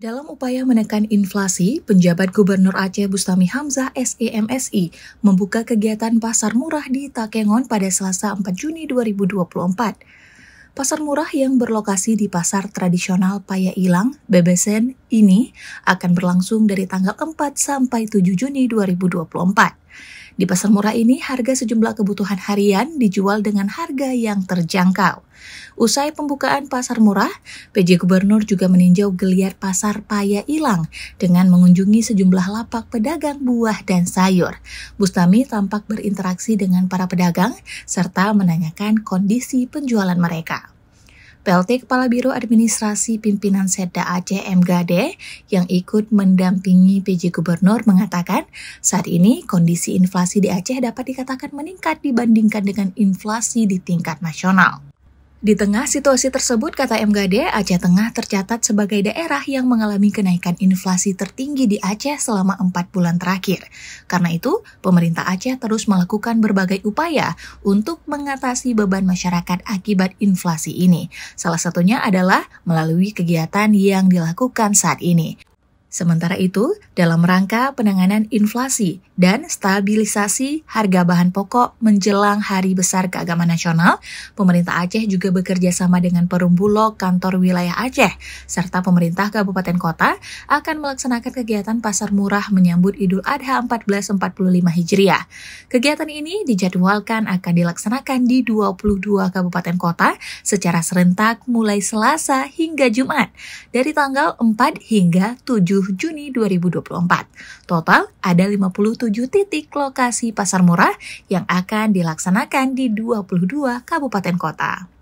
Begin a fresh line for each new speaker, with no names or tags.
Dalam upaya menekan inflasi, penjabat Gubernur Aceh Bustami Hamzah SEMSI membuka kegiatan pasar murah di Takengon pada Selasa 4 Juni 2024. Pasar murah yang berlokasi di Pasar Tradisional Paya Ilang, Bebesen, ini akan berlangsung dari tanggal 4 sampai 7 Juni 2024. Di pasar murah ini, harga sejumlah kebutuhan harian dijual dengan harga yang terjangkau. Usai pembukaan pasar murah, PJ Gubernur juga meninjau geliat pasar paya ilang dengan mengunjungi sejumlah lapak pedagang buah dan sayur. Bustami tampak berinteraksi dengan para pedagang serta menanyakan kondisi penjualan mereka. PLT Kepala Biro Administrasi Pimpinan Setda Aceh MGD yang ikut mendampingi PJ Gubernur mengatakan saat ini kondisi inflasi di Aceh dapat dikatakan meningkat dibandingkan dengan inflasi di tingkat nasional. Di tengah situasi tersebut, kata MGD, Aceh Tengah tercatat sebagai daerah yang mengalami kenaikan inflasi tertinggi di Aceh selama empat bulan terakhir. Karena itu, pemerintah Aceh terus melakukan berbagai upaya untuk mengatasi beban masyarakat akibat inflasi ini. Salah satunya adalah melalui kegiatan yang dilakukan saat ini. Sementara itu, dalam rangka penanganan inflasi dan stabilisasi harga bahan pokok menjelang Hari Besar Keagamaan Nasional, pemerintah Aceh juga bekerja sama dengan Perumbulok Kantor Wilayah Aceh serta pemerintah kabupaten kota akan melaksanakan kegiatan pasar murah menyambut Idul Adha 1445 Hijriah. Kegiatan ini dijadwalkan akan dilaksanakan di 22 kabupaten kota secara serentak mulai Selasa hingga Jumat dari tanggal 4 hingga 7 7 Juni 2024. Total ada 57 titik lokasi pasar murah yang akan dilaksanakan di 22 kabupaten kota.